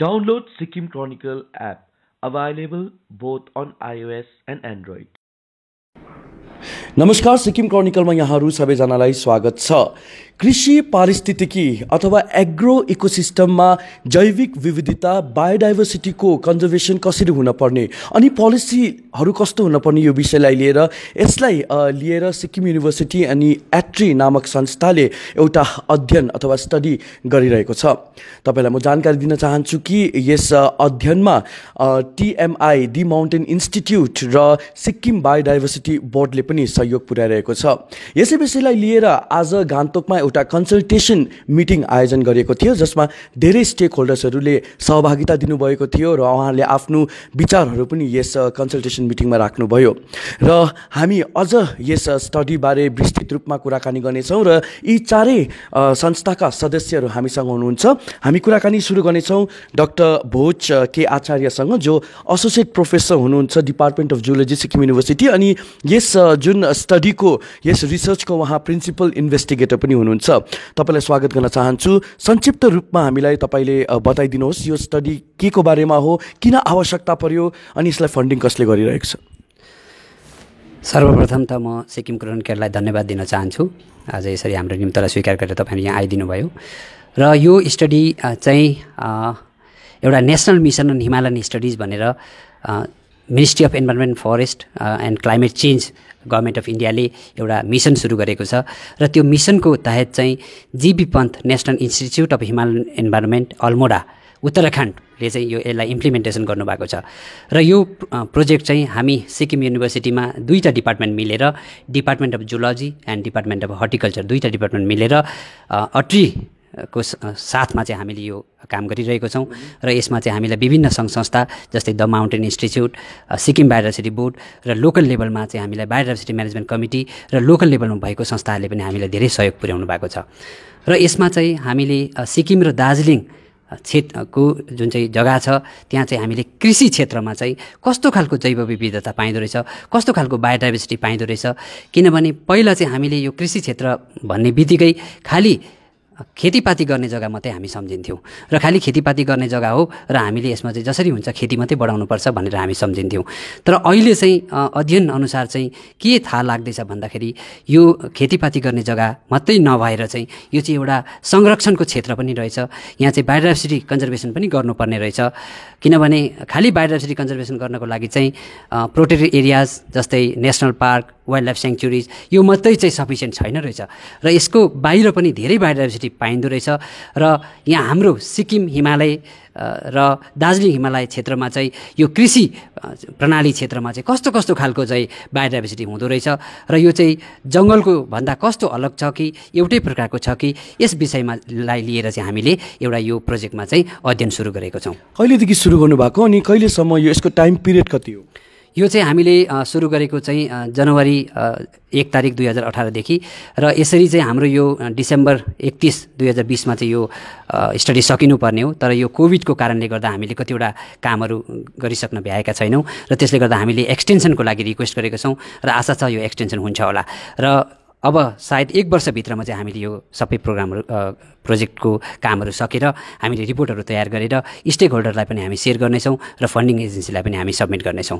Download Sikkim Chronicle app available both on iOS and Android. नमस्कार सिक्किम क्रोनिकलमा यहाँहरू सबैजनालाई स्वागत छ कृषि पारिस्थितिकी अथवा एग्रो इकोसिस्टममा जैविक विविधता बायोडाइभर्सिटीको कन्जर्भेसन कसरी हुनपर्ने अनि पोलिसीहरू कस्तो हुनपर्ने यो विषयलाई लिएर यसलाई लिएर सिक्किम युनिभर्सिटी अनि एट्री नामक संस्थाले एउटा अध्ययन अथवा स्टडी गरिरहेको छ तपाईँलाई म जानकारी दिन चाहन्छु कि यस अध्ययनमा टिएमआई दि माउन्टेन इन्स्टिट्युट र सिक्किम बायोडाइभर्सिटी बोर्डले पनि सहयोग पुर्याइरहेको छ यसै विषयलाई लिएर आज गान्तोकमा एउटा कन्सल्टेसन मिटिङ आयोजन गरिएको थियो जसमा धेरै स्टेक होल्डर्सहरूले सहभागिता दिनुभएको थियो र उहाँहरूले आफ्नो विचारहरू पनि यस कन्सल्टेसन मिटिङमा राख्नुभयो र हामी अझ यस स्टडीबारे विस्तृत रूपमा कुराकानी गर्नेछौँ र यी चारै संस्थाका सदस्यहरू हामीसँग हुनुहुन्छ हामी कुराकानी सुरु गर्नेछौँ डक्टर भोज के आचार्यसँग जो एसोसिएट प्रोफेसर हुनुहुन्छ department of zoology Sikkim university अनि यस जुन स्टडीको यस रिसर्चको उहाँ प्रिन्सिपल इन्भेस्टिगेटर पनि हुनुहुन्छ तपाईँलाई स्वागत गर्न चाहन्छु संक्षिप्त रूपमा हामीलाई तपाईँले बताइदिनुहोस् यो स्टडी के को बारेमा हो किन आवश्यकता पर्यो अनि यसलाई फन्डिङ कसले गरिरहेको छ सर्वप्रथम त म सिक्किम क्रोन केयरलाई धन्यवाद दिन चाहन्छु आज यसरी हाम्रो निम्तलाई स्वीकार गरेर तपाईँहरू यहाँ आइदिनु भयो र यो स्टडी चाहिँ एउटा national mission on Himalayan studies भनेर ministry of environment forest and climate change government of इन्डियाले एउटा मिसन सुरु गरेको छ र त्यो मिसनको तहत चाहिँ G B Pant national institute of Himalayan environment Almora उत्तराखण्डले चाहिँ यो यसलाई इम्प्लिमेन्टेसन गर्नुभएको छ र यो प्रोजेक्ट चाहिँ हामी सिक्किम युनिभर्सिटीमा दुईवटा डिपार्टमेन्ट मिलेर department of zoology and department of horticulture दुईवटा डिपार्टमेन्ट मिलेर अट्री को साथमा चाहिँ हामीले यो काम गरिरहेको छौँ र यसमा चाहिँ हामीलाई विभिन्न सङ्घ संस्था जस्तै the mountain institute Sikkim biodiversity board र लोकल लेभलमा चाहिँ हामीलाई बायोडाइभर्सिटी म्यानेजमेन्ट कमिटी र लोकल लेभलमा भएको संस्थाहरूले पनि हामीलाई धेरै सहयोग पुर्याउनु भएको छ र यसमा चाहिँ हामीले सिक्किम र दार्जिलिङ क्षेत्रको जुन चाहिँ जग्गा छ त्यहाँ चाहिँ हामीले कृषि क्षेत्रमा चाहिँ कस्तो खालको जैव विविधता पाइँदो रहेछ कस्तो खालको बायोडाइभर्सिटी पाइँदो रहेछ किनभने पहिला चाहिँ हामीले यो कृषि क्षेत्र भन्ने बित्तिकै खालि खेतीपाती गर्ने जग्गा मात्रै हामी सम्झिन्थ्यौँ र खालि खेतीपाती गर्ने जग्गा हो र हामीले यसमा चाहिँ जसरी हुन्छ खेती मात्रै बढाउनुपर्छ भनेर हामी सम्झिन्थ्यौँ तर अहिले चाहिँ अध्ययन अनुसार चाहिँ के थाहा लाग्दैछ भन्दाखेरि यो खेतीपाती गर्ने जग्गा मात्रै नभएर चाहिँ यो चाहिँ एउटा संरक्षणको क्षेत्र पनि रहेछ यहाँ चाहिँ बायोडाइभर्सिटी कन्जर्भेसन पनि गर्नुपर्ने रहेछ किनभने खालि बायोडाइभर्सिटी कन्जर्भेसन गर्नको लागि चाहिँ प्रोटेक्टेड एरियाज जस्तै national park wildlife sanctuaries यो मात्रै चाहिँ सफिसियन्ट छैन रहेछ र यसको बाहिर पनि धेरै बायोडाइभर्सिटी पाइँदो रहेछ र यहाँ हाम्रो सिक्किम हिमालय र दार्जिलिङ हिमालय क्षेत्रमा चाहिँ यो कृषि प्रणाली क्षेत्रमा चाहिँ कस्तो कस्तो खालको चाहिँ बायोडाइभर्सिटी हुँदो रहेछ र यो चाहिँ जङ्गलको भन्दा कस्तो अलग छ कि एउटै प्रकारको छ कि यस विषयमालाई लिएर चाहिँ हामीले एउटा यो प्रोजेक्टमा चाहिँ अध्ययन सुरु गरेको छौँ कहिलेदेखि सुरु गर्नुभएको अनि कहिलेसम्म यो यसको टाइम पिरियड कति हो यो चाहिँ हामीले सुरु गरेको चाहिँ जनवरी एक तारिक दुई हजार अठारदेखि र यसरी चाहिँ हाम्रो यो डिसेम्बर एकतिस दुई हजार बिसमा चाहिँ यो स्टडी सकिनुपर्ने हो तर यो कोभिडको कारणले गर्दा हामीले कतिवटा कामहरू गरिसक्न भ्याएका छैनौँ र त्यसले गर्दा हामीले एक्सटेन्सनको लागि रिक्वेस्ट गरेका छौँ र आशा छ यो एक्सटेन्सन हुन्छ होला र अब सायद एक वर्षभित्रमा चाहिँ हामीले यो सबै प्रोग्रामहरू प्रोजेक्टको कामहरू सकेर हामीले रिपोर्टहरू तयार गरेर स्टेक होल्डरलाई पनि हामी सेयर गर्नेछौँ र फन्डिङ एजेन्सीलाई पनि हामी सब्मिट गर्नेछौँ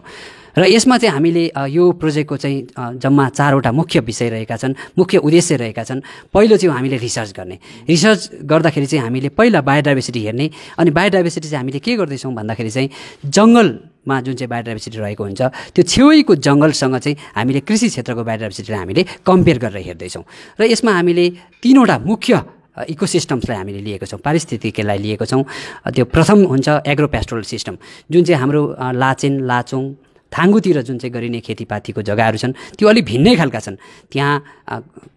र यसमा चाहिँ हामीले यो प्रोजेक्टको चाहिँ जम्मा चारवटा मुख्य विषय रहेका छन् मुख्य उद्देश्य रहेका छन् पहिलो चाहिँ हामीले रिसर्च गर्ने रिसर्च गर्दाखेरि चाहिँ हामीले पहिला बायोडाइभर्सिटी हेर्ने अनि बायोडाइभर्सिटी चाहिँ हामीले के गर्दैछौँ भन्दाखेरि चाहिँ जङ्गल मा जुन चाहिँ बायोडाइभर्सिटी रहेको हुन्छ त्यो छेउको जङ्गलसँग चाहिँ हामीले कृषि क्षेत्रको बायोडाइभर्सिटीलाई हामीले कम्पेयर गरेर हेर्दैछौँ र यसमा हामीले तिनवटा मुख्य इकोसिस्टम्सलाई हामीले लिएको छौँ पारिस्थितिकलाई लिएको छौँ त्यो प्रथम हुन्छ एग्रोप्यास्ट्रोल सिस्टम जुन चाहिँ हाम्रो लाचेन लाचोङ थाङ्गुतिर जुन चाहिँ गरिने खेतीपातीको जग्गाहरू छन् त्यो अलिक भिन्नै खालका छन् त्यहाँ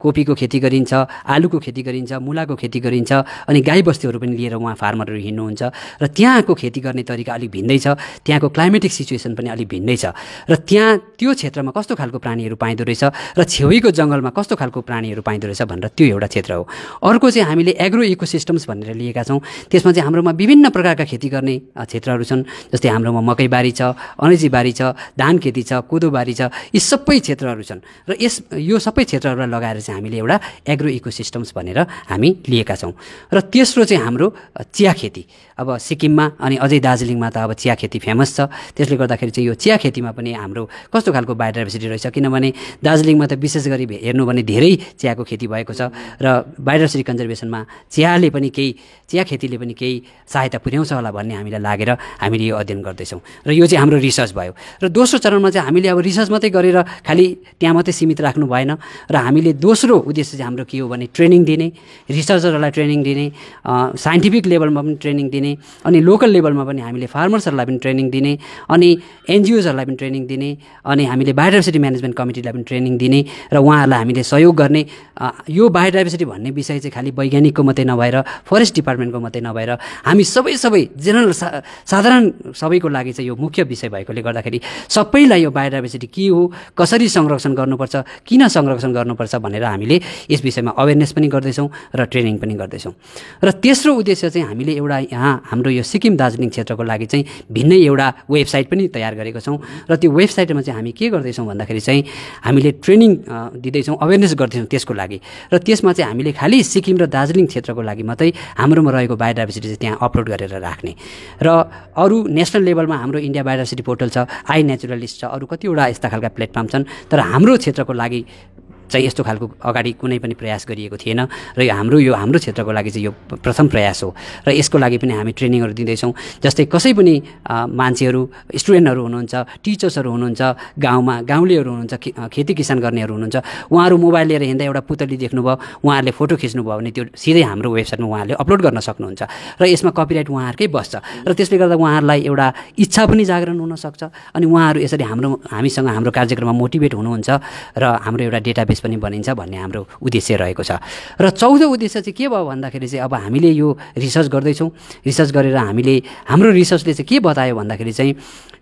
कोपीको खेती गरिन्छ आलुको खेती गरिन्छ मुलाको खेती गरिन्छ अनि गाई पनि लिएर उहाँ फार्मरहरू हिँड्नुहुन्छ र त्यहाँको खेती गर्ने तरिका अलिक भिन्नै छ त्यहाँको क्लाइमेटिक सिचुएसन पनि अलिक भिन्नै छ र त्यहाँ त्यो क्षेत्रमा कस्तो खालको प्राणीहरू पाइँदो रहेछ र छेउको जङ्गलमा कस्तो खालको प्राणीहरू पाइँदो रहेछ भनेर त्यो एउटा क्षेत्र हो अर्को चाहिँ हामीले एग्रो इकोसिस्टम्स भनेर लिएका छौँ त्यसमा चाहिँ हाम्रोमा विभिन्न प्रकारका खेती गर्ने क्षेत्रहरू छन् जस्तै हाम्रोमा मकैबारी छ अनैजीबारी छ धान खेती छ कोदोबारी छ यी सबै क्षेत्रहरू छन् र यस यो सबै क्षेत्रहरूलाई लगाएर चाहिँ हामीले एउटा एग्रो इकोसिस्टम्स भनेर हामी लिएका छौँ र तेस्रो चाहिँ हाम्रो चिया खेती अब सिक्किममा अनि अझै दार्जिलिङमा त अब चिया खेती फेमस छ त्यसले गर्दाखेरि चाहिँ यो चिया खेतीमा पनि हाम्रो कस्तो खालको बायोडाइभर्सिटी रहेछ किनभने दार्जिलिङमा त विशेष गरी हेर्नु भने धेरै चियाको खेती भएको छ र बायोडाइभर्सिटी कन्जर्भेसनमा चियाले पनि केही चिया खेतीले पनि केही सहायता पुर्याउँछ होला भन्ने हामीलाई लागेर हामीले यो अध्ययन गर्दैछौँ र यो चाहिँ हाम्रो रिसर्च भयो र दोस्रो चरणमा चाहिँ हामीले अब रिसर्च मात्रै गरेर खालि त्यहाँ मात्रै सीमित राख्नु भएन र हामीले दोस्रो उद्देश्य चाहिँ हाम्रो के हो भने ट्रेनिङ दिने रिसर्चरहरूलाई ट्रेनिङ दिने साइन्टिफिक लेभलमा पनि ट्रेनिङ दिने अनि लोकल लेभलमा पनि हामीले फार्मर्सहरूलाई पनि ट्रेनिङ दिने अनि एनजिओजहरूलाई पनि ट्रेनिङ दिने अनि हामीले बायोडाइभर्सिटी म्यानेजमेन्ट कमिटीलाई पनि ट्रेनिङ दिने र उहाँहरूलाई हामीले सहयोग गर्ने यो बायोडाइभर्सिटी भन्ने विषय चाहिँ खालि वैज्ञानिकको मात्रै नभएर फरेस्ट डिपार्टमेन्टको मात्रै नभएर हामी सबै सबै जेनरल साधारण सबैको लागि चाहिँ यो मुख्य विषय भएकोले गर्दाखेरि सबैलाई यो बायोडाइभर्सिटी के हो कसरी संरक्षण गर्नुपर्छ किन संरक्षण गर्नुपर्छ भनेर हामीले यस विषयमा अवेरनेस पनि गर्दैछौँ र ट्रेनिङ पनि गर्दैछौँ र तेस्रो उद्देश्य चाहिँ हामीले एउटा यहाँ हाम्रो यो सिक्किम दार्जिलिङ क्षेत्रको लागि चाहिँ भिन्नै एउटा वेबसाइट पनि तयार गरेको छौँ र त्यो वेबसाइटमा चाहिँ हामी के गर्दैछौँ भन्दाखेरि चाहिँ हामीले ट्रेनिङ दिँदैछौँ अवेरनेस गर्दैछौँ त्यसको लागि र त्यसमा चाहिँ हामीले खालि सिक्किम र दार्जिलिङ क्षेत्रको लागि मात्रै हाम्रोमा रहेको बायोडाइभर्सिटी चाहिँ त्यहाँ अपलोड गरेर राख्ने र अरू नेसनल लेभलमा हाम्रो इन्डिया बायोडाइभर्सिटी पोर्टल छ आइ नेचुरलिस्ट छ अरू कतिवटा यस्ता खालका प्लेटफर्म छन् तर हाम्रो क्षेत्रको लागि चाहिँ यस्तो खालको अगाडि कुनै पनि प्रयास गरिएको थिएन र यो हाम्रो यो हाम्रो क्षेत्रको लागि चाहिँ यो प्रथम प्रयास हो र यसको लागि पनि हामी ट्रेनिङहरू दिँदैछौँ जस्तै कसै पनि मान्छेहरू स्टुडेन्टहरू हुनुहुन्छ टिचर्सहरू हुनुहुन्छ गाउँमा गाउँलेहरू हुनुहुन्छ खेती किसान गर्नेहरू हुनुहुन्छ उहाँहरू मोबाइल लिएर हिँड्दा एउटा पुतली देख्नुभयो उहाँहरूले फोटो खिच्नुभयो भने त्यो सिधै हाम्रो वेबसाइटमा उहाँहरूले अपलोड गर्न सक्नुहुन्छ र यसमा कपिराइट उहाँहरूकै बस्छ र त्यसले गर्दा उहाँहरूलाई एउटा इच्छा पनि जागरण हुनसक्छ अनि उहाँहरू यसरी हाम्रो हामीसँग हाम्रो कार्यक्रममा मोटिभेट हुनुहुन्छ र हाम्रो एउटा डेटाबेस पनि बनिन्छ भन्ने हाम्रो उद्देश्य रहेको छ र चौधौँ उद्देश्य चाहिँ के भयो भन्दाखेरि चाहिँ अब हामीले यो रिसर्च गर्दैछौँ रिसर्च गरेर हामीले हाम्रो रिसर्चले चाहिँ के बतायो भन्दाखेरि चाहिँ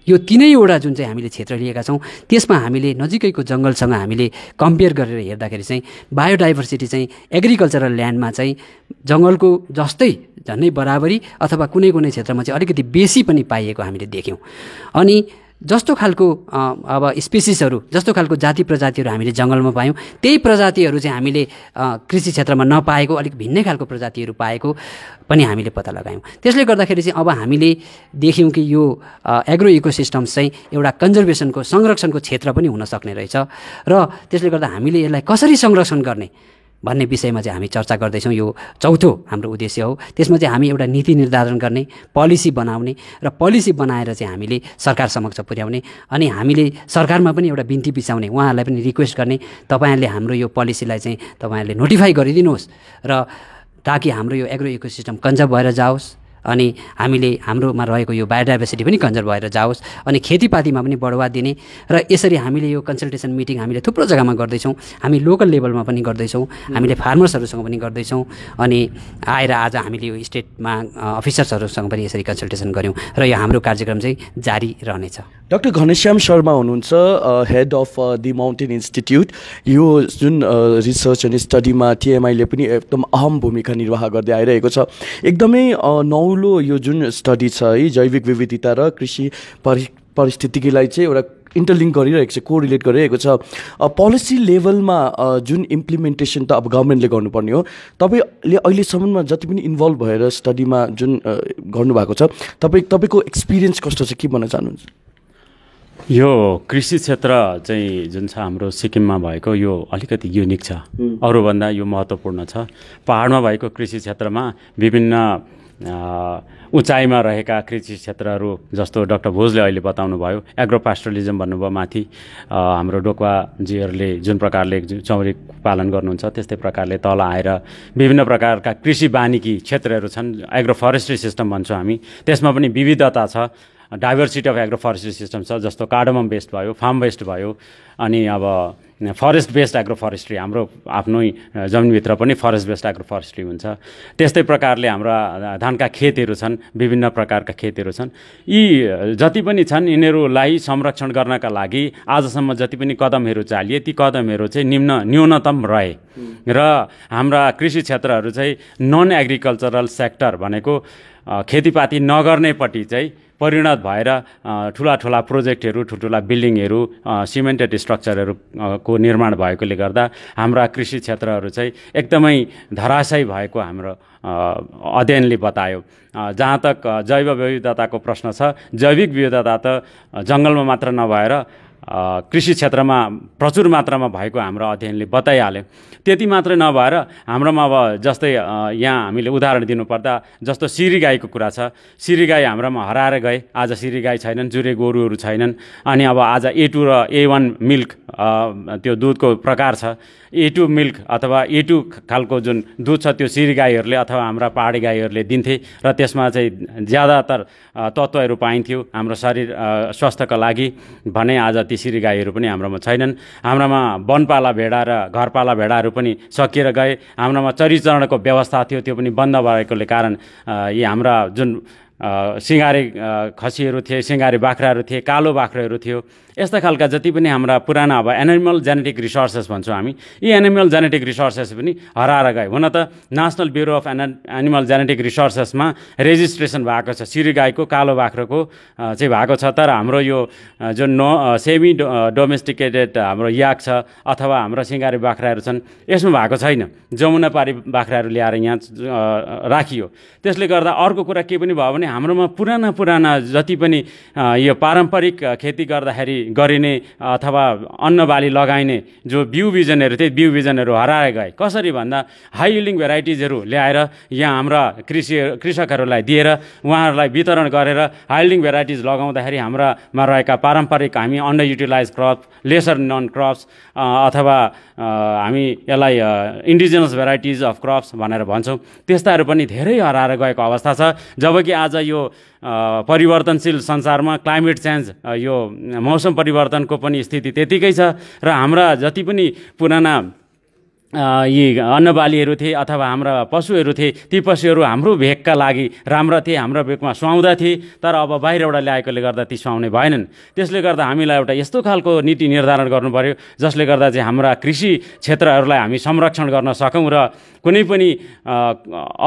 यो तिनैवटा जुन चाहिँ हामीले क्षेत्र लिएका छौँ त्यसमा हामीले नजिकैको जङ्गलसँग हामीले कम्पेयर गरेर हेर्दाखेरि चाहिँ बायोडाइभर्सिटी चाहिँ एग्रिकल्चरल ल्यान्डमा चाहिँ जङ्गलको जस्तै झन्डै बराबरी अथवा कुनै कुनै क्षेत्रमा चाहिँ अलिकति बेसी पनि पाइएको हामीले देख्यौँ अनि जस्तो खालको अब स्पेसिसहरू जस्तो खालको जाति प्रजातिहरू हामीले जङ्गलमा पायौँ त्यही प्रजातिहरू चाहिँ हामीले कृषि क्षेत्रमा नपाएको अलिक भिन्नै खालको प्रजातिहरू पाएको पनि हामीले पत्ता लगायौँ त्यसले गर्दाखेरि चाहिँ अब हामीले देख्यौँ कि यो एग्रो इकोसिस्टम्स चाहिँ एउटा कन्जर्भेसनको संरक्षणको क्षेत्र पनि हुन सक्ने रहेछ र त्यसले गर्दा हामीले यसलाई कसरी संरक्षण गर्ने भन्ने विषयमा चाहिँ हामी चर्चा गर्दैछौँ यो चौथो हाम्रो उद्देश्य हो त्यसमा चाहिँ हामी एउटा नीति निर्धारण गर्ने पोलिसी बनाउने र पोलिसी बनाएर चाहिँ हामीले सरकार समक्ष पुर्याउने अनि हामीले सरकारमा पनि एउटा बिन्ती बिसाउने उहाँहरूलाई पनि रिक्वेस्ट गर्ने तपाईँहरूले हाम्रो यो पोलिसीलाई चाहिँ तपाईँहरूले नोटिफाई गरिदिनुहोस् र ताकि हाम्रो यो एग्रो इकोसिस्टम कन्जर्भ भएर जाओस् अनि हामीले हाम्रोमा रहेको यो बायोडाइभर्सिटी पनि कन्जर्भ भएर जाओस् अनि खेतीपातीमा पनि बढुवा दिने र यसरी हामीले यो कन्सल्टेसन मिटिङ हामीले थुप्रो जग्गामा गर्दैछौँ हामी लोकल लेभलमा पनि गर्दैछौँ हामीले फार्मर्सहरूसँग पनि गर्दैछौँ अनि आएर आज हामीले यो स्टेटमा अफिसर्सहरूसँग पनि यसरी कन्सल्टेसन गऱ्यौँ र यो हाम्रो कार्यक्रम चाहिँ जारी रहनेछ डाक्टर घनश्याम शर्मा हुनुहुन्छ head of the mountain institute यो जुन रिसर्च एन्ड स्टडीमा टिएमआईले पनि एकदम अहम भूमिका निर्वाह गर्दै आइरहेको छ एकदमै नौ आउलो यो जुन स्टडी छ है जैविक विविधता र कृषि परि परिस्थितिकीलाई चाहिँ एउटा इन्टरलिङ्क गरिरहेको छ को रिलेट गरिरहेको छ पोलिसी लेभलमा जुन इम्प्लिमेन्टेसन त अब गभर्मेन्टले गर्नुपर्ने हो तपाईँले अहिलेसम्ममा जति पनि इन्भल्भ भएर स्टडीमा जुन गर्नुभएको छ तपाईँ तपाईँको एक्सपिरियन्स कस्तो छ के भन्न चाहनुहुन्छ यो कृषि क्षेत्र चाहिँ जुन छ हाम्रो सिक्किममा भएको यो अलिकति युनिक छ अरूभन्दा यो महत्त्वपूर्ण छ पाहाडमा भएको कृषि क्षेत्रमा विभिन्न उचाइमा रहेका कृषि क्षेत्रहरू जस्तो डक्टर भोजले अहिले बताउनुभयो एग्रोपास्ट्रलिजम भन्नुभयो माथि हाम्रो डोक्वाजीहरूले जुन प्रकारले चौरी पालन गर्नुहुन्छ त्यस्तै प्रकारले तल आएर विभिन्न प्रकारका कृषि बानिकी क्षेत्रहरू छन् एग्रो फरेस्ट्री सिस्टम भन्छौँ हामी त्यसमा पनि विविधता छ डाइभर्सिटी अफ एग्रो सिस्टम छ जस्तो कार्डमम बेस्ड भयो फार्म बेस्ड भयो अनि अब फरेस्ट बेस्ड एग्रो फरेस्ट्री हाम्रो आफ्नै जमिनभित्र पनि फरेस्ट बेस्ड एग्रो हुन्छ त्यस्तै प्रकारले हाम्रा धानका खेतहरू छन् विभिन्न प्रकारका खेतहरू छन् यी जति पनि छन् यिनीहरूलाई संरक्षण गर्नका लागि आजसम्म जति पनि कदमहरू चालिए ती कदमहरू चाहिँ निम्न न्यूनतम रहे र हाम्रा कृषि क्षेत्रहरू चाहिँ नन एग्रिकल्चरल सेक्टर भनेको खेतीपाती नगर्नेपट्टि चाहिँ परिणत भएर ठुला ठुला प्रोजेक्टहरू ठुल्ठुला बिल्डिङहरू सिमेन्टेड स्ट्रक्चरहरू को निर्माण भएकोले गर्दा हाम्रा कृषि क्षेत्रहरू चाहिँ एकदमै धराशय भएको हाम्रो अध्ययनले बतायो जहाँ तक जैव विविधताको प्रश्न छ जैविक विविधता त जङ्गलमा मात्र नभएर कृषि क्षेत्रमा प्रचुर मात्रामा भएको हाम्रो अध्ययनले बताइहाल्यो त्यति मात्रै नभएर हाम्रोमा अब जस्तै यहाँ हामीले उदाहरण दिनुपर्दा जस्तो सिरी गाईको कुरा छ सिरी गाई हाम्रोमा हराएर गए आज सिरी गाई छैनन् जुरे गोरुहरू छैनन् अनि अब आज ए टू र ए वान मिल्क त्यो दुधको प्रकार छ ए टु मिल्क अथवा ए टु खालको जुन दुध छ त्यो सिरी गाईहरूले अथवा हाम्रा पहाडी गाईहरूले दिन्थे र त्यसमा चाहिँ ज्यादातर तत्त्वहरू पाइन्थ्यो हाम्रो शरीर स्वास्थ्यको लागि भने आज ती सिरी गाईहरू पनि हाम्रोमा छैनन् हाम्रोमा वनपाला भेडा र घरपाला भेडाहरू पनि सकिएर गए हाम्रोमा चरिचरणको व्यवस्था थियो त्यो पनि बन्द भएकोले कारण यी हाम्रा जुन सिँगारे खसीहरू थिए सिँगारे बाख्राहरू थिए कालो बाख्राहरू थियो यस्ता खालका जति पनि हाम्रा पुराना अब एनिमल जेनेटिक रिसोर्सेस भन्छौँ हामी यी एनिमल जेनेटिक रिसोर्सेस पनि हराएर गए हुन त national bureau of animal genetic रिसोर्सेसमा रेजिस्ट्रेसन भएको छ सिरी गाईको कालो बाख्राको चाहिँ भएको छ तर हाम्रो यो जुन नो सेमी डो डोमेस्टिकेटेड हाम्रो याक छ अथवा हाम्रो सिँगारे बाख्राहरू छन् यसमा भएको छैन जमुना पारी बाख्राहरू ल्याएर यहाँ राखियो त्यसले गर्दा अर्को कुरा के पनि भयो भने हाम्रोमा पुराना पुराना जति पनि यो पारम्परिक खेती गर्दाखेरि गरिने अथवा अन्नबाली लगाइने जो बिउ बिजनहरू थिए बिउ बिजनहरू हराएर गए कसरी भन्दा हाई यिल्डिङ भेराइटिजहरू ल्याएर यहाँ हाम्रा कृषि कृषकहरूलाई दिएर उहाँहरूलाई वितरण गरेर हाई यिल्डिङ भेराइटिज लगाउँदाखेरि हाम्रामा रहेका पारम्परिक हामी underutilise crop lesser non crops अथवा हामी यसलाई इन्डिजिनस भेराइटिज अफ क्रप्स भनेर भन्छौँ त्यस्ताहरू पनि धेरै हराएर गएको अवस्था छ जबकि आज यो परिवर्तनशील संसारमा क्लाइमेट चेन्ज यो मौसम परिवर्तनको पनि स्थिति त्यतिकै छ र हाम्रा जति पनि पुराना यी अन्नबालीहरू थिए अथवा हाम्रा पशुहरू थिए ती पशुहरू हाम्रो भेगका लागि राम्रा थिए हाम्रो भेगमा सुहाउँदा थिए तर अब बाहिरबाट ल्याएकोले गर्दा ती सुहाउने भएनन् त्यसले गर्दा हामीलाई एउटा यस्तो खालको नीति निर्धारण गर्नु पऱ्यो जसले गर्दा चाहिँ हाम्रा कृषि क्षेत्रहरूलाई हामी संरक्षण गर्न सकौँ र कुनै पनि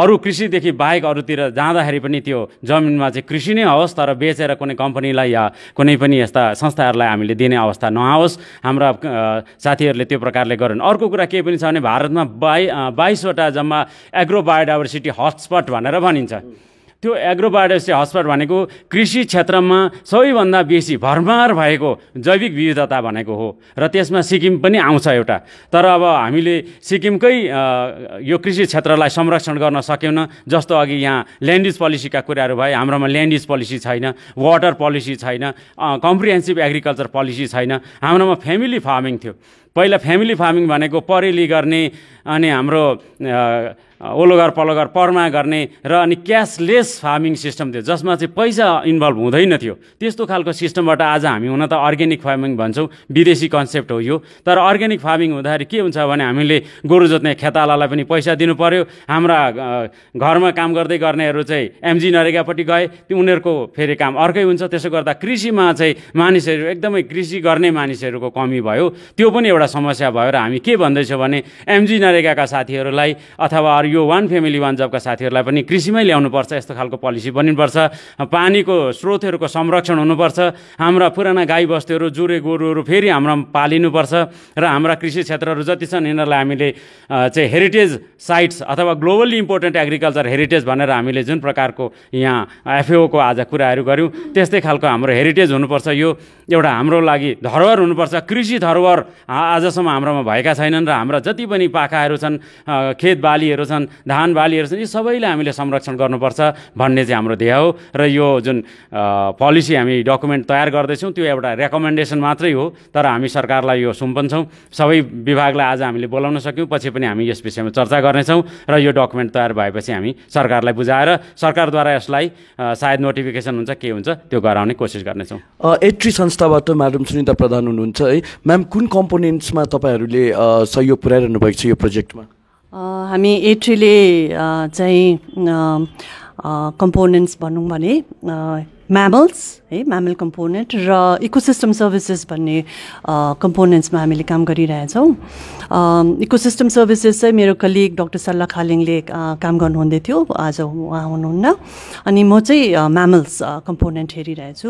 अरू कृषिदेखि बाहेक अरूतिर जाँदाखेरि पनि त्यो जमिनमा चाहिँ कृषि नै होस् तर बेचेर कुनै कम्पनीलाई या कुनै पनि यस्ता संस्थाहरूलाई हामीले दिने अवस्था नआओस् हाम्रा साथीहरूले त्यो प्रकारले गरेन अर्को कुरा के पनि छ भने भारतमा बाइ बाइसवटा जम्मा एग्रो बायोडाइभर्सिटी हटस्पट भनेर भनिन्छ त्यो एग्रो बायोडाइभर्सिटी हटस्पट भनेको कृषि क्षेत्रमा सबैभन्दा बेसी भरमार भएको जैविक विविधता भनेको हो र त्यसमा सिक्किम पनि आउँछ एउटा तर अब हामीले सिक्किमकै यो कृषि क्षेत्रलाई संरक्षण गर्न सकेन जस्तो अघि यहाँ ल्यान्ड ल्यान्डिज पोलिसीका कुराहरू भए हाम्रोमा ल्यान्ड ल्यान्डिज पोलिसी छैन वाटर पोलिसी छैन कम्प्रिहेन्सिभ एग्रिकल्चर पोलिसी छैन हाम्रोमा फ्यामिली फार्मिङ थियो पहिला फ्यामिली फार्मिङ भनेको परेली गर्ने अनि हाम्रो ओलोघर पलोगर परमा गर्ने र अनि क्यासलेस फार्मिङ सिस्टम थियो जसमा चाहिँ पैसा इन्भल्भ हुँदैन थियो त्यस्तो खालको सिस्टमबाट आज हामी हुन त अर्ग्यानिक फार्मिङ भन्छौँ विदेशी कन्सेप्ट हो यो तर अर्ग्यानिक फार्मिङ हुँदाखेरि के हुन्छ भने हामीले गोरु जोत्ने खेतालालाई पनि पैसा दिनु पऱ्यो हाम्रा घरमा काम गर्दै गर्नेहरू चाहिँ एमजी नरेगापट्टि गए त्यो उनीहरूको फेरि काम अर्कै हुन्छ त्यसो गर्दा कृषिमा चाहिँ मानिसहरू एकदमै कृषि गर्ने मानिसहरूको कमी भयो त्यो पनि एउटा एउटा समस्या भएर हामी के भन्दैछौँ भने एमजी नरेगाका साथीहरूलाई अथवा अरू यो वान फेमिली वान जबका साथीहरूलाई पनि कृषिमै ल्याउनुपर्छ यस्तो खालको पोलिसी बनिनुपर्छ पानीको स्रोतहरूको संरक्षण हुनुपर्छ हाम्रा पुराना गाईबस्तुहरू जुरे गोरुहरू फेरि हाम्रा पालिनुपर्छ र हाम्रा कृषि क्षेत्रहरू जति छन् यिनीहरूलाई हामीले चाहिँ हेरिटेज साइट्स अथवा ग्लोबली इम्पोर्टेन्ट एग्रिकल्चर हेरिटेज भनेर हामीले जुन प्रकारको यहाँ एफएओको आज कुराहरू गऱ्यौँ त्यस्तै खालको हाम्रो हेरिटेज हुनुपर्छ यो एउटा हाम्रो लागि धरोहर हुनुपर्छ कृषि धरोहर आजसम्म हाम्रोमा भएका छैनन् र हाम्रा जति पनि पाखाहरू छन् खेत बालीहरू छन् धान बालीहरू छन् यी सबैलाई हामीले संरक्षण गर्नुपर्छ भन्ने चाहिँ हाम्रो ध्येय हो र यो जुन पोलिसी हामी डकुमेन्ट तयार गर्दैछौँ त्यो एउटा रेकमेन्डेसन मात्रै हो तर हामी सरकारलाई यो सुम्पन्छौँ सबै विभागलाई आज हामीले बोलाउन सक्यौँ पछि पनि हामी यस विषयमा चर्चा गर्नेछौँ र यो डकुमेन्ट तयार भएपछि हामी सरकारलाई बुझाएर सरकारद्वारा यसलाई सायद नोटिफिकेसन हुन्छ के हुन्छ त्यो गराउने कोसिस गर्नेछौँ एट्री संस्थाबाट म्याडम सुनिता प्रधान हुनुहुन्छ है म्याम कुन कम्पोनेन्ट इभेन्ट्समा तपाईँहरूले सहयोग पुऱ्याइरहनु भएको छ यो प्रोजेक्टमा हामी एट्रीले चाहिँ कम्पोनेन्ट्स भनौँ भने म्यामल्स है म्यामल कम्पोनेन्ट र इकोसिस्टम सर्भिसेस भन्ने कम्पोनेन्ट्समा हामीले काम गरिरहेछौँ इकोसिस्टम सर्भिसेस चाहिँ मेरो कलिग डक्टर सल्लाह खालिङले काम गर्नुहुँदै थियो आज उहाँ हुनुहुन्न अनि म चाहिँ म्यामल्स कम्पोनेन्ट हेरिरहेछु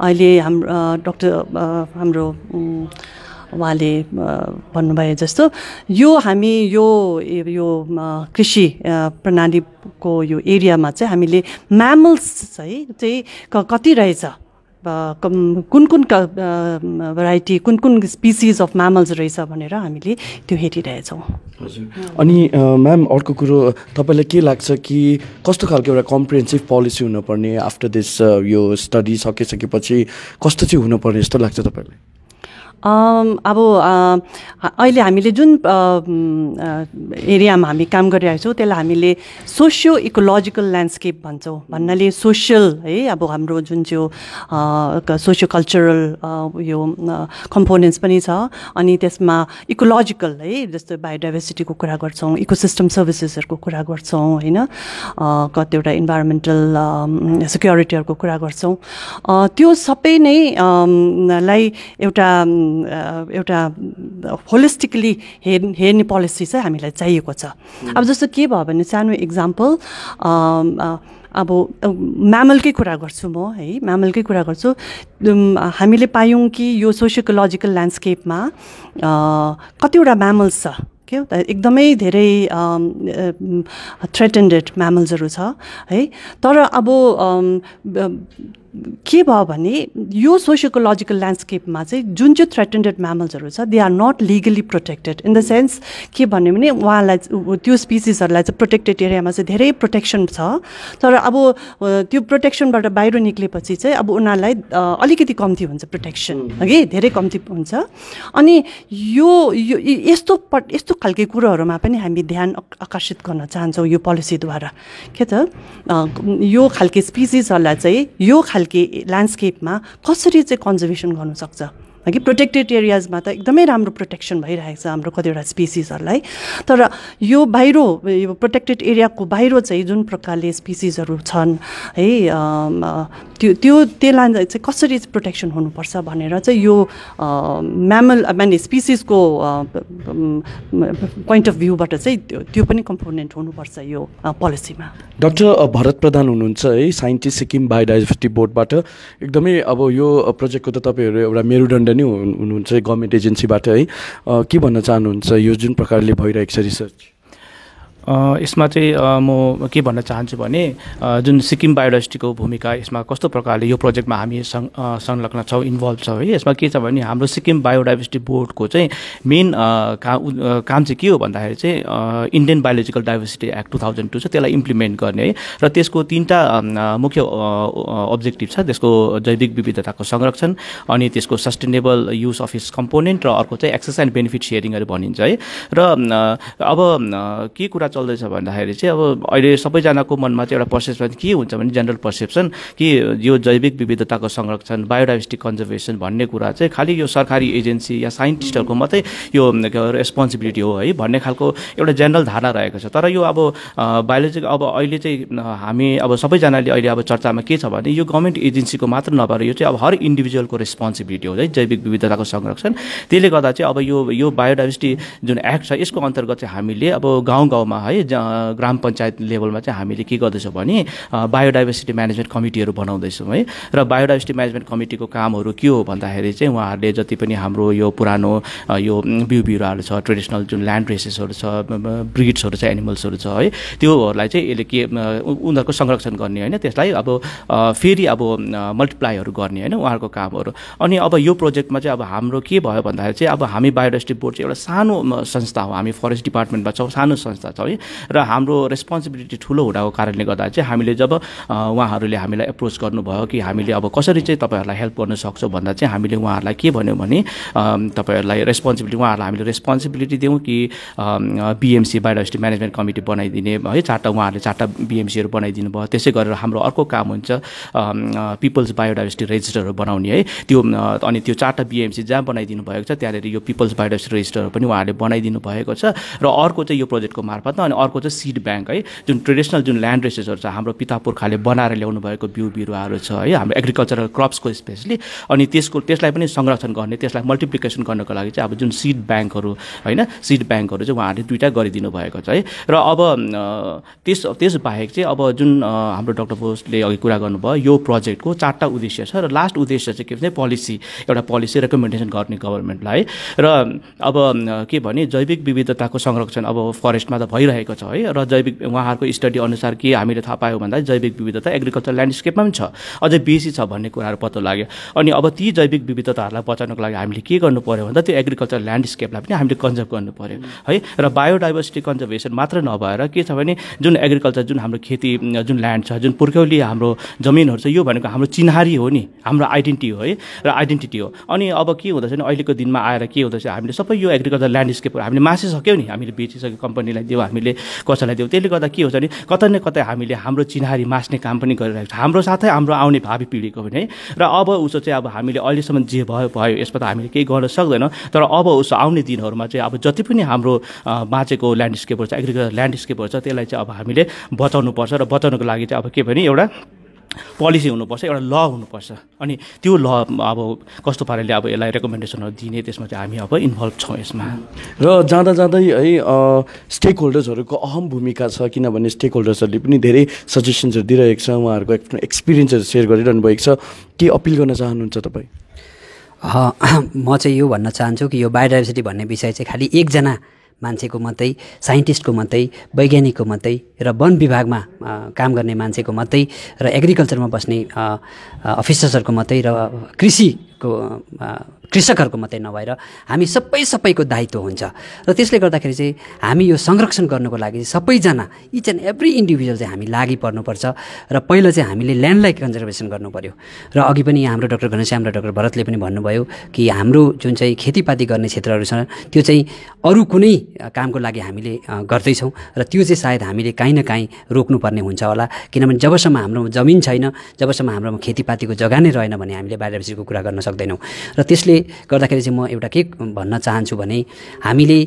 अहिले हाम्रो डक्टर हाम्रो उहाँले भन्नुभए जस्तो यो हामी यो यो कृषि प्रणालीको यो एरियामा चाहिँ हामीले म्यामल्स चाहिँ चाहिँ कति रहेछ कुन कुन भेराइटी कुन कुन स्पिसिज अफ म्यामल्स रहेछ भनेर हामीले त्यो हेरिरहेछौँ हजुर अनि म्याम अर्को कुरो तपाईँलाई के लाग्छ कि कस्तो खालको एउटा कम्प्रिहेन्सिभ पोलिसी हुनुपर्ने आफ्टर दिस यो स्टडी सकिसकेपछि कस्तो चाहिँ हुनुपर्ने जस्तो लाग्छ तपाईँलाई अब अहिले हामीले जुन एरियामा हामी काम गरिरहेको छौँ त्यसलाई हामीले सोसियो इकोलोजिकल ल्यान्डस्केप भन्छौँ भन्नाले सोसियल है अब हाम्रो जुन चाहिँ सोसियो कल्चरल यो कम्पोनेन्ट्स पनि छ अनि त्यसमा इकोलोजिकल है जस्तो बायोडाइभर्सिटीको कुरा गर्छौँ इकोसिस्टम सर्भिसेसहरूको कुरा गर्छौँ होइन कतिवटा इन्भाइरोमेन्टल सेक्युरिटीहरूको कुरा गर्छौँ त्यो सबै नै लाई एउटा एउटा होलिस्टिकली हेर्ने हेर्ने पोलिसी चाहिँ हामीलाई चाहिएको छ अब जस्तो के भयो भने सानो इक्जाम्पल अब म्यामलकै कुरा गर्छु म है म्यामलकै कुरा गर्छु हामीले पायौँ कि यो सोसियोकोलोजिकल ल्यान्डस्केपमा कतिवटा म्यामल्स छ के हो एकदमै धेरै थ्रेटेन्डेड म्यामल्सहरू छ है तर अब के भयो भने यो सोसियोकोलोजिकल ल्यान्डस्केपमा चाहिँ जुन चाहिँ थ्रेटेन्डेड म्यामल्सहरू छ they are not legally protected in the sense के भन्यो भने उहाँलाई त्यो स्पिसिसहरूलाई चाहिँ प्रोटेक्टेड एरियामा चाहिँ धेरै प्रोटेक्सन छ तर अब त्यो प्रोटेक्सनबाट बाहिर निस्केपछि चाहिँ अब उनीहरूलाई अलिकति कम्ती हुन्छ प्रोटेक्सन है धेरै कम्ती हुन्छ अनि यो यस्तो पट यस्तो खालके कुरोहरूमा पनि हामी ध्यान आकर्षित गर्न चाहन्छौँ यो पोलिसीद्वारा के त यो खालके स्पिसिसहरूलाई चाहिँ यो खालको खालके ल्यान्डस्केपमा कसरी चाहिँ कन्जर्भेसन गर्नुसक्छ कि प्रोटेक्टेड एरियाजमा त एकदमै राम्रो प्रोटेक्सन भइरहेको छ हाम्रो कतिवटा स्पिसिसहरूलाई तर यो बाहिर यो प्रोटेक्टेड एरियाको बाहिर चाहिँ जुन प्रकारले स्पिसिसहरू छन् है त्यो त्यो त्यसलाई चाहिँ कसरी प्रोटेक्सन हुनुपर्छ भनेर चाहिँ यो म्यामल माने स्पिसिसको पोइन्ट अफ भ्यूबाट चाहिँ त्यो त्यो पनि कम्पोनेन्ट हुनुपर्छ यो पोलिसीमा डक्टर भरत प्रधान हुनुहुन्छ है साइन्टिस्ट सिक्किम बायोडाइभर्सिटी बोर्डबाट एकदमै अब यो प्रोजेक्टको त तपाईँहरू एउटा मेरुदण्ड नै हुनुहुन्छ गभर्मेन्ट एजेन्सीबाट है के भन्न चाहनुहुन्छ यो जुन प्रकारले भइरहेको छ रिसर्च यसमा चाहिँ म के भन्न चाहन्छु भने जुन सिक्किम बायोडाइसिटीको भूमिका यसमा कस्तो प्रकारले यो प्रोजेक्टमा हामी संलग्न छौँ इन्भल्भ छौँ है यसमा के छ भने हाम्रो सिक्किम बायोडाइभर्सिटी बोर्डको चाहिँ मेन काम काम चाहिँ के हो भन्दाखेरि चाहिँ Indian biological diversity act two thousand two छ त्यसलाई इम्प्लिमेन्ट गर्ने है र त्यसको तिनवटा मुख्य अब्जेक्टिभ छ त्यसको जैविक विविधताको संरक्षण अनि त्यसको sustainable use of its component र अर्को चाहिँ एक्सेस एन्ड बेनिफिट सेयरिङहरू भनिन्छ है र अब के कुरा चल्दैछ भन्दाखेरि चाहिँ अब अहिले सबैजनाको मनमा चाहिँ एउटा पर्सेप्सन के हुन्छ भने जेनरल पर्सेप्सन कि यो जैविक विविधताको संरक्षण बायोडाइभर्सिटी कन्जर्भेसन भन्ने कुरा चाहिँ खालि यो सरकारी एजेन्सी या साइन्टिस्टहरूको मात्रै यो रेस्पोन्सिबिलिटी हो है भन्ने खालको एउटा जेनरल धारणा रहेको छ तर यो अब बायोलोजिक अब अहिले चाहिँ हामी अब सबैजनाले अहिले अब चर्चामा के छ भने यो गभर्मेन्ट एजेन्सीको मात्र नभएर यो चाहिँ अब हर इन्डिभिजुअलको रेस्पोन्सिबिलिटी हो है जैविक विविधताको संरक्षण त्यसले गर्दा चाहिँ अब यो यो बायोडाइभर्सिटी जुन एक्ट छ यसको अन्तर्गत चाहिँ हामीले अब गाउँ गाउँमा है ग्राम पञ्चायत लेभलमा चाहिँ हामीले के गर्दैछौँ भने बायोडाइभर्सिटी म्यानेजमेन्ट कमिटीहरू बनाउँदैछौँ है र बायोडाइभर्सिटी म्यानेजमेन्ट कमिटीको कामहरू के हो भन्दाखेरि चाहिँ उहाँहरूले जति पनि हाम्रो यो पुरानो यो बिउ बिरुवाहरू छ ट्रेडिसनल जुन ल्यान्ड रेसेसहरू छ ब्रिड्सहरू छ एनिमल्सहरू छ है त्योहरूलाई चाहिँ यसले के उनीहरूको संरक्षण गर्ने होइन त्यसलाई अब फेरि अब मल्टिप्लाईहरू गर्ने होइन उहाँहरूको कामहरू अनि अब यो प्रोजेक्टमा चाहिँ अब हाम्रो के भयो भन्दाखेरि चाहिँ अब हामी बायोडाइभर्सिटी बोर्ड चाहिँ एउटा सानो संस्था हो हामी फरेस्ट डिपार्टमेन्टमा छौँ सानो संस्था छ है है र हाम्रो रेस्पोन्सिबिलिटी ठुलो हुँदाको कारणले गर्दा चाहिँ हामीले जब उहाँहरूले हामीलाई एप्रोच गर्नुभयो कि हामीले अब कसरी चाहिँ तपाईँहरूलाई हेल्प गर्न सक्छौँ भन्दा चाहिँ हामीले उहाँहरूलाई के भन्यौँ भने तपाईँहरूलाई रेस्पोन्सिबिलिटी उहाँहरूलाई हामीले रेस्पोन्सिबिलिटी दिउँ कि बिएमसी बायोडाइसिटी म्यानेजमेन्ट कमिटी बनाइदिने है चारवटा उहाँहरूले चारवटा बिएमसीहरू बनाइदिनु भयो त्यसै गरेर हाम्रो अर्को काम हुन्छ पिपल्स बायोडाइभर्सिटी रेजिस्टरहरू बनाउने है त्यो अनि त्यो चारवटा बिएमसी जहाँ बनाइदिनु भएको छ त्यहाँनिर यो पिपल्स बायोडाइभर्सिटी रेजिस्टरहरू पनि उहाँहरूले बनाइदिनु भएको छ र अर्को चाहिँ यो प्रोजेक्टको मार्फत अनि अर्को चाहिँ सिड ब्याङ्क है जुन ट्रेडिसनल जुन ल्यान्ड रेसेसहरू छ हाम्रो पिता पुर्खाले बनाएर ल्याउनु भएको बिउ बिरुवाहरू छ है हाम्रो एग्रिकल्चरल क्रप्सको स्पेसली अनि त्यसको त्यसलाई पनि संरक्षण गर्ने त्यसलाई मल्टिप्लिकेसन गर्नको लागि चाहिँ अब जुन सिड ब्याङ्कहरू होइन सिड ब्याङ्कहरू चाहिँ उहाँहरूले दुइटा गरिदिनु भएको छ है र अब त्यस त्यस बाहेक चाहिँ अब जुन हाम्रो डक्टर बोसले अघि कुरा गर्नुभयो यो प्रोजेक्टको चारवटा उद्देश्य छ र लास्ट उद्देश्य चाहिँ के भन्छ पोलिसी एउटा पोलिसी रेकमेन्डेसन गर्ने गभर्मेन्टलाई र अब के भने जैविक विविधताको संरक्षण अब फरेस्टमा त भइरहेको भइरहेको छ है र जैविक उहाँहरूको स्टडी अनुसार के हामीले थाहा पायौँ भन्दा जैविक विविधता एग्रिकल्चर ल्यान्डस्केपमा पनि छ अझै बेसी छ भन्ने कुराहरू पत्तो लाग्यो अनि अब ती जैविक विविधताहरूलाई बचाउनको लागि हामीले के गर्नु पऱ्यो भन्दा त्यो एग्रिकल्चर ल्यान्डस्केपलाई पनि हामीले कन्जर्भ गर्नु पऱ्यो है र बायोडाइभर्सिटी कन्जर्भेसन मात्र नभएर के छ भने जुन एग्रिकल्चर जुन हाम्रो खेती जुन ल्यान्ड छ जुन पुर्ख्यौली हाम्रो जमिनहरू छ यो भनेको हाम्रो चिन्हारी हो नि हाम्रो आइडेन्टिटी हो है र आइडेन्टिटी हो अनि अब के हुँदैछ भने अहिलेको दिनमा आएर के हुँदैछ हामीले सबै यो एग्रिकल्चर ल्यान्डस्केपहरू हामीले मासिसक्यौँ नि हामीले बेचिसक्यो कम्पनीलाई दियो हामीले हामीले कसैलाई दिउँ त्यसले गर्दा के हुन्छ भने कतै न कतै हामीले हाम्रो चिन्हारी मास्ने काम पनि गरिरहेको छ हाम्रो साथै हाम्रो आउने भावी पिँढीको पनि है र अब उसो चाहिँ अब हामीले अहिलेसम्म जे भयो भयो यसमा त हामीले केही गर्न सक्दैनौँ तर अब उसो आउने दिनहरूमा चाहिँ अब जति पनि हाम्रो बाँचेको ल्यान्डस्केपहरू छ एग्रिकल्चर ल्यान्डस्केपहरू छ त्यसलाई चाहिँ अब हामीले बचाउनुपर्छ र बचाउनुको लागि चाहिँ अब के भने एउटा पोलिसी हुनुपर्छ एउटा ल हुनुपर्छ अनि त्यो ल अब कस्तो पाराले अब यसलाई रेकमेन्डेसनहरू दिने त्यसमा चाहिँ हामी अब इन्भल्भ छौँ यसमा र जाँदा जाँदै है स्टेक होल्डर्सहरूको अहम भूमिका छ किनभने स्टेक होल्डर्सहरूले पनि धेरै सजेसन्सहरू दिइरहेको छ उहाँहरूको आफ्नो एक्सपिरियन्सहरू सेयर गरिरहनु भएको छ के अपिल गर्न चाहनुहुन्छ तपाईँ म चाहिँ यो भन्न चाहन्छु कि यो बायोडाइभर्सिटी भन्ने विषय चाहिँ खालि एकजना मान्छेको मात्रै साइन्टिस्टको मात्रै वैज्ञानिकको मात्रै र वन विभागमा काम गर्ने मान्छेको मात्रै र एग्रिकल्चरमा बस्ने अफिसर्सहरूको मात्रै र कृषि को कृषकहरूको मात्रै नभएर हामी सबै सबैको दायित्व हुन्छ र त्यसले गर्दाखेरि चाहिँ हामी यो संरक्षण गर्नुको लागि सबैजना इच एन्ड एभ्री इन्डिभिजुअल चाहिँ हामी लागि पर्नुपर्छ र पहिलो चाहिँ हामीले ल्यान्डलाई कन्जर्भेसन गर्नु पऱ्यो र अघि पनि हाम्रो डक्टर घनश्याम र डक्टर भरतले पनि भन्नुभयो कि हाम्रो जुन चाहिँ खेतीपाती गर्ने क्षेत्रहरू छन् त्यो चाहिँ अरू कुनै कामको लागि हामीले गर्दैछौँ र त्यो चाहिँ सायद हामीले काहीँ न काहीँ रोक्नुपर्ने हुन्छ होला किनभने जबसम्म हाम्रो जमिन छैन जबसम्म हाम्रोमा खेतीपातीको जग्गा नै रहेन भने हामीले बाहिर कुरा गर्न सक्छौँ सक्दैनौँ र त्यसले गर्दाखेरि चाहिँ म एउटा के भन्न चाहन्छु भने हामीले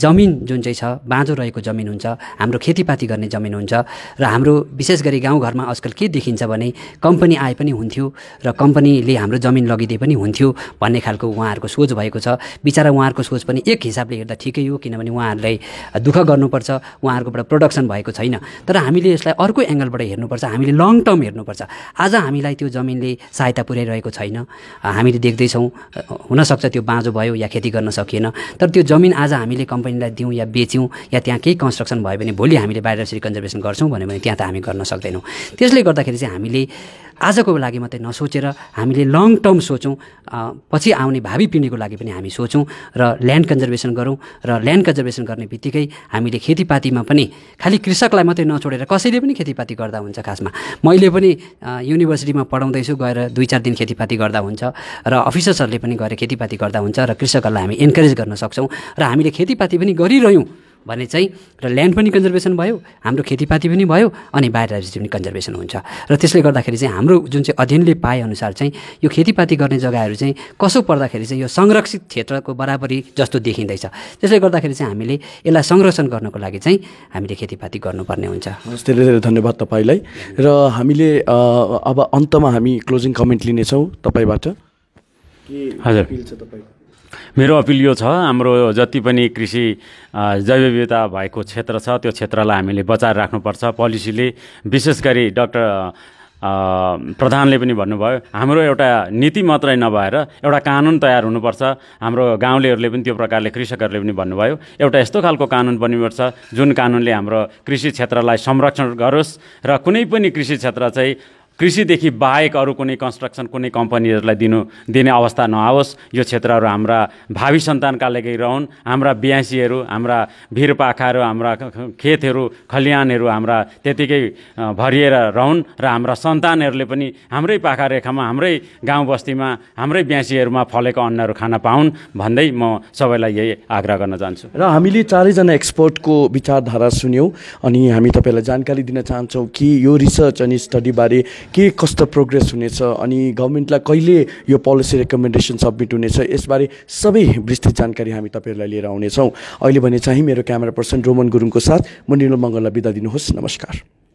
जमिन जुन चाहिँ छ बाँझो रहेको जमिन हुन्छ हाम्रो खेतीपाती गर्ने जमिन हुन्छ र हाम्रो विशेष गरी गाउँघरमा आजकल के देखिन्छ भने कम्पनी आए पनि हुन्थ्यो र कम्पनीले हाम्रो जमिन लगिदिए पनि हुन्थ्यो भन्ने खालको उहाँहरूको सोच भएको छ बिचरा उहाँहरूको सोच पनि एक हिसाबले हेर्दा ठिकै हो किनभने उहाँहरूलाई दुःख गर्नुपर्छ उहाँहरूकोबाट प्रडक्सन भएको छैन तर हामीले यसलाई अर्को एङ्गलबाट हेर्नुपर्छ हामीले लङ टर्म हेर्नुपर्छ आज हामीलाई त्यो जमिनले सहायता पुर्याइरहेको छैन हामीले देख्दैछौँ हुनसक्छ त्यो बाँझो भयो या खेती गर्न सकिएन तर त्यो जमिन आज हामीले कम्पनीलाई दिउँ या बेच्यौँ या त्यहाँ केही कन्स्ट्रक्सन भयो भने भोलि हामीले बाहिर यसरी कन्जर्भेसन गर्छौँ भन्यो भने त्यहाँ त हामी गर्न सक्दैनौँ त्यसले गर्दाखेरि चाहिँ हामीले आजको लागि मात्रै नसोचेर हामीले लङ टर्म सोचौँ पछि आउने भावी पिँढीको लागि पनि हामी सोचौँ र ल्यान्ड कन्जर्भेसन गरौँ र ल्यान्ड कन्जर्भेसन गर्ने बित्तिकै हामीले खेतीपातीमा पनि खालि कृषकलाई मात्रै नछोडेर कसैले पनि खेतीपाती गर्दा हुन्छ खासमा मैले पनि युनिभर्सिटीमा पढाउँदैछु गएर दुई चार दिन खेतीपाती गर्दा हुन्छ र अफिसर्सहरूले पनि गएर खेतीपाती गर्दा हुन्छ र कृषकहरूलाई हामी इन्करेज गर्न सक्छौँ र हामीले खेतीपाती पनि गरिरह्यौँ भने चाहिँ र ल्यान्ड पनि कन्जर्भेसन भयो हाम्रो खेतीपाती पनि भयो अनि बायोडाइभर्सिटी पनि कन्जर्भेसन हुन्छ र त्यसले गर्दाखेरि चाहिँ हाम्रो जुन चाहिँ अध्ययनले पाएअनुसार चाहिँ यो खेतीपाती गर्ने जग्गाहरू चाहिँ कसो पर्दाखेरि चाहिँ यो संरक्षित क्षेत्रको बराबरी जस्तो देखिँदैछ त्यसले गर्दाखेरि चाहिँ हामीले यसलाई संरक्षण गर्नको लागि चाहिँ हामीले खेतीपाती गर्नुपर्ने हुन्छ धेरै धेरै धन्यवाद तपाईँलाई र हामीले अब अन्तमा हामी क्लोजिङ कमेन्ट लिनेछौँ तपाईँबाट के हजुर मेरो अपिल यो छ हाम्रो जति पनि कृषि जैव भएको क्षेत्र छ त्यो क्षेत्रलाई हामीले बचाएर राख्नुपर्छ पोलिसीले विशेष गरी डक्टर प्रधानले पनि भन्नुभयो हाम्रो एउटा नीति मात्रै नभएर एउटा कानुन तयार हुनुपर्छ हाम्रो गाउँलेहरूले पनि त्यो प्रकारले कृषकहरूले पनि भन्नुभयो एउटा यस्तो खालको कानुन बनिनुपर्छ जुन कानुनले हाम्रो कृषि क्षेत्रलाई संरक्षण गरोस् र कुनै पनि कृषि क्षेत्र चाहिँ कृषिदेखि बाहेक अरू कुनै कन्स्ट्रक्सन कुनै कम्पनीहरूलाई दिनु दिने अवस्था नआओस् यो क्षेत्रहरू हाम्रा भावी सन्तानका लागि रहन् हाम्रा ब्यासीहरू हाम्रा भिरपाखाहरू हाम्रा खेतहरू खलिहानहरू हाम्रा त्यतिकै भरिएर रहन् र हाम्रा सन्तानहरूले पनि हाम्रै पाखा रेखामा हाम्रै गाउँ बस्तीमा हाम्रै ब्यासीहरूमा फलेको अन्नहरू खान पाउन् भन्दै म सबैलाई यही आग्रह गर्न चाहन्छु र हामीले चारैजना एक्सपर्टको विचारधारा सुन्यौँ अनि हामी तपाईँलाई जानकारी दिन चाहन्छौँ कि यो रिसर्च अनि स्टडीबारे के कस्तो प्रोग्रेस हुनेछ अनि गभर्मेन्टलाई कहिले यो पोलिसी रेकमेन्डेसन सब्मिट हुनेछ यसबारे सबै विस्तृत जानकारी हामी तपाईँहरूलाई लिएर आउनेछौँ अहिले भने चाहिँ मेरो क्यामेरा पर्सन रोमन गुरुङको साथ म निलो मङ्गललाई बिदा दिनुहोस् नमस्कार